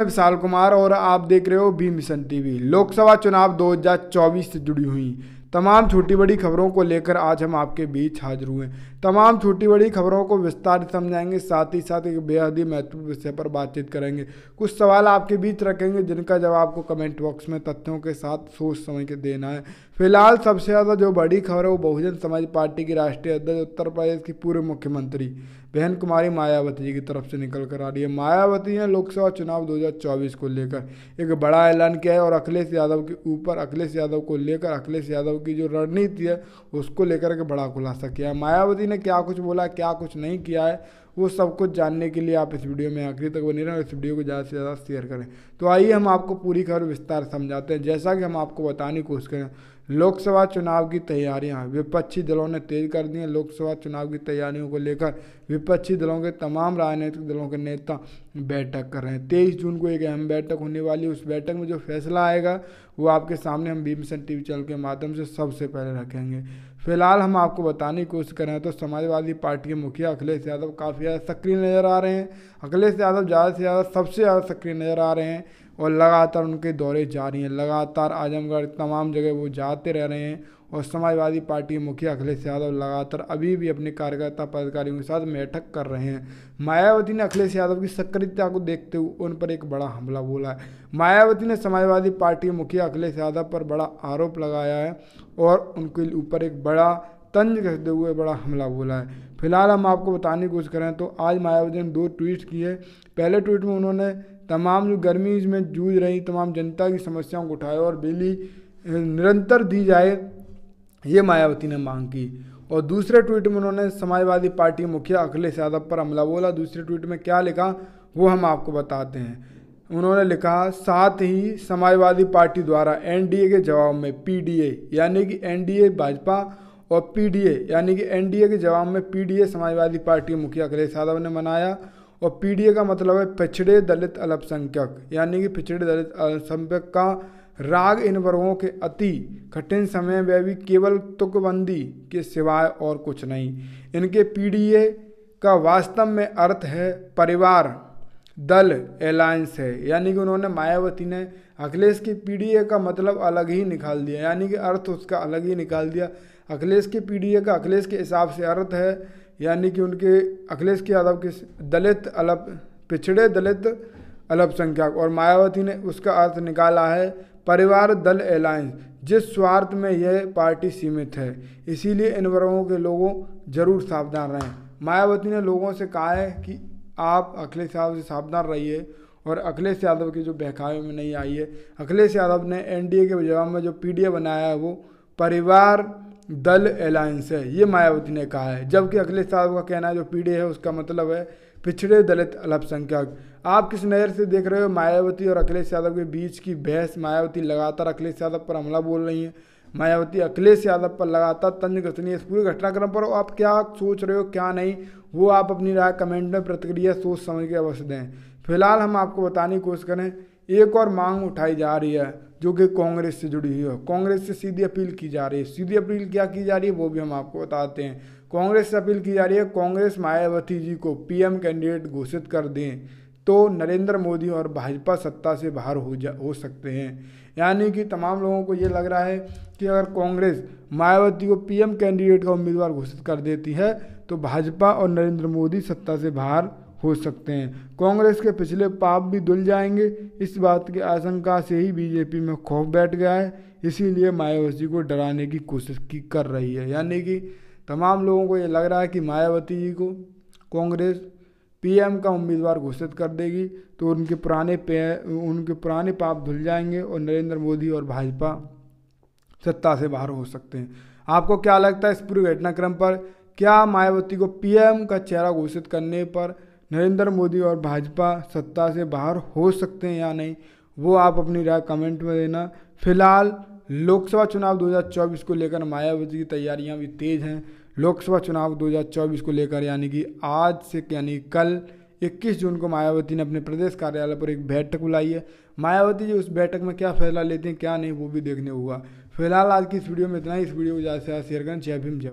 मैं विशाल कुमार और आप देख रहे हो बी मिशन टीवी लोकसभा चुनाव 2024 से जुड़ी हुई तमाम छोटी बड़ी खबरों को लेकर आज हम आपके बीच हाजिर हुए हैं तमाम छोटी बड़ी खबरों को विस्तार से समझाएंगे साथ ही साथ एक बेहद ही महत्वपूर्ण विषय पर बातचीत करेंगे कुछ सवाल आपके बीच रखेंगे जिनका जवाब आपको कमेंट बॉक्स में तथ्यों के साथ सोच समझ के देना है फिलहाल सबसे ज़्यादा जो बड़ी खबर है वो बहुजन समाज पार्टी की राष्ट्रीय अध्यक्ष उत्तर प्रदेश की पूर्व मुख्यमंत्री बहन कुमारी मायावती जी की तरफ से निकल कर आ रही है मायावती ने लोकसभा चुनाव 2024 को लेकर एक बड़ा ऐलान किया है और अखिलेश यादव के ऊपर अखिलेश यादव को लेकर अखिलेश यादव लोगों की जो रणनीति है उसको लेकर के बड़ा खुलासा किया मायावती ने क्या कुछ बोला क्या कुछ नहीं किया है वो सब कुछ जानने के लिए आप इस वीडियो में आखिरी तक बने रहें और इस वीडियो को ज़्यादा से ज़्यादा शेयर करें तो आइए हम आपको पूरी खबर विस्तार समझाते हैं जैसा कि हम आपको बताने की कोशिश करें लोकसभा चुनाव की तैयारियां विपक्षी दलों ने तेज कर दी हैं लोकसभा चुनाव की तैयारियों को लेकर विपक्षी दलों के तमाम राजनीतिक दलों के नेता बैठक कर रहे हैं तेईस जून को एक अहम बैठक होने वाली है उस बैठक में जो फैसला आएगा वो आपके सामने हम भीमसेन टीवी चैनल के माध्यम से सबसे पहले रखेंगे फिलहाल हम आपको बताने की कोशिश करें तो समाजवादी पार्टी के मुखिया अखिलेश यादव काफ़ी ज़्यादा सक्रिय नज़र आ रहे हैं अखिलेश यादव ज़्यादा से ज़्यादा सबसे ज़्यादा सक्रिय नज़र आ रहे हैं और लगातार उनके दौरे जारी हैं लगातार आजमगढ़ तमाम जगह वो जाते रह रहे हैं और समाजवादी पार्टी के मुखिया अखिलेश यादव लगातार अभी भी अपने कार्यकर्ता पदाधिकारियों के साथ बैठक कर रहे हैं मायावती ने अखिलेश यादव की सक्रियता को देखते हुए उन पर एक बड़ा हमला बोला है मायावती ने समाजवादी पार्टी के मुखिया अखिलेश यादव पर बड़ा आरोप लगाया है और उनके ऊपर एक बड़ा तंज कहते हुए बड़ा हमला बोला है फिलहाल हम आपको बताने की कोशिश करें तो आज मायावती ने दो ट्वीट किए पहले ट्वीट में उन्होंने तमाम जो गर्मी में जूझ रही तमाम जनता की समस्याओं को उठाया और बिजली निरंतर दी जाए ये मायावती ने मांग की और दूसरे ट्वीट में उन्होंने समाजवादी पार्टी मुखिया अखिलेश यादव पर हमला बोला दूसरे ट्वीट में क्या लिखा वो हम आपको बताते हैं उन्होंने लिखा साथ ही समाजवादी पार्टी द्वारा एनडीए के जवाब में पीडीए यानी कि एनडीए भाजपा और पीडीए यानी कि एनडीए के जवाब में पीडीए समाजवादी पार्टी के मुखिया अखिलेश यादव ने मनाया और पीडीए का मतलब है पिछड़े दलित अल्पसंख्यक यानी कि पिछड़े दलित अल्पसंख्यक का राग इन वर्गों के अति कठिन समय में भी केवल तुकबंदी के सिवाय और कुछ नहीं इनके पीडीए का वास्तव में अर्थ है परिवार दल अलायंस है यानी कि उन्होंने मायावती ने अखिलेश की पीडीए का मतलब अलग ही निकाल दिया यानी कि अर्थ उसका अलग ही निकाल दिया अखिलेश की पीडीए का अखिलेश के हिसाब से अर्थ है यानी कि उनके अखिलेश के यादव के दलित अल्प पिछड़े दलित अल्पसंख्यक और मायावती ने उसका अर्थ निकाला है परिवार दल अलायंस जिस स्वार्थ में यह पार्टी सीमित है इसीलिए इन वर्गों के लोगों जरूर सावधान रहें मायावती ने लोगों से कहा है कि आप अखिलेश यादव से सावधान रहिए और अखिलेश यादव की जो बहकावे में नहीं आई है अखिलेश यादव ने एनडीए के जवाब में जो पीडीए बनाया है वो परिवार दल अलायंस है ये मायावती ने कहा है जबकि अखिलेश यादव का कहना है जो पीडीए है उसका मतलब है पिछड़े दलित अल्पसंख्यक आप किस नज़र से देख रहे हो मायावती और अखिलेश यादव के बीच की बहस मायावती लगातार अखिलेश यादव पर हमला बोल रही हैं मायावती अखिलेश यादव पर लगातार तंज कसनी इस पूरे घटनाक्रम पर आप क्या सोच रहे हो क्या नहीं वो आप अपनी राय कमेंट में प्रतिक्रिया सोच समझ के अवश्य दें फिलहाल हम आपको बताने की कोशिश करें एक और मांग उठाई जा रही है जो कि कांग्रेस से जुड़ी हुई है कांग्रेस से सीधी अपील की जा रही है सीधी अपील क्या की जा रही है वो भी हम आपको बताते हैं कांग्रेस से अपील की जा रही है कांग्रेस मायावती जी को पीएम कैंडिडेट घोषित कर दें तो नरेंद्र मोदी और भाजपा सत्ता से बाहर हो जा हो सकते हैं यानी कि तमाम लोगों को ये लग रहा है कि अगर कांग्रेस मायावती को पीएम कैंडिडेट का उम्मीदवार घोषित कर देती है तो भाजपा और नरेंद्र मोदी सत्ता से बाहर हो सकते हैं कांग्रेस के पिछले पाप भी धुल जाएंगे इस बात की आशंका से ही बीजेपी में खौफ बैठ गया है इसीलिए मायावती को डराने की कोशिश की कर रही है यानी कि तमाम लोगों को ये लग रहा है कि मायावती जी को कांग्रेस पीएम का उम्मीदवार घोषित कर देगी तो उनके पुराने पे उनके पुराने पाप धुल जाएंगे और नरेंद्र मोदी और भाजपा सत्ता से बाहर हो सकते हैं आपको क्या लगता है इस पूरे घटनाक्रम पर क्या मायावती को पीएम का चेहरा घोषित करने पर नरेंद्र मोदी और भाजपा सत्ता से बाहर हो सकते हैं या नहीं वो आप अपनी राय कमेंट में देना फिलहाल लोकसभा चुनाव 2024 को लेकर मायावती की तैयारियां भी तेज़ हैं लोकसभा चुनाव 2024 को लेकर यानी कि आज से यानी कल 21 जून को मायावती ने अपने प्रदेश कार्यालय पर एक बैठक बुलाई है मायावती जी उस बैठक में क्या फैसला लेते हैं क्या नहीं वो भी देखने होगा फिलहाल आज की इस वीडियो में इतना ही इस वीडियो को ज़्यादा से ज़्यादा शेयर करें जय भीम जय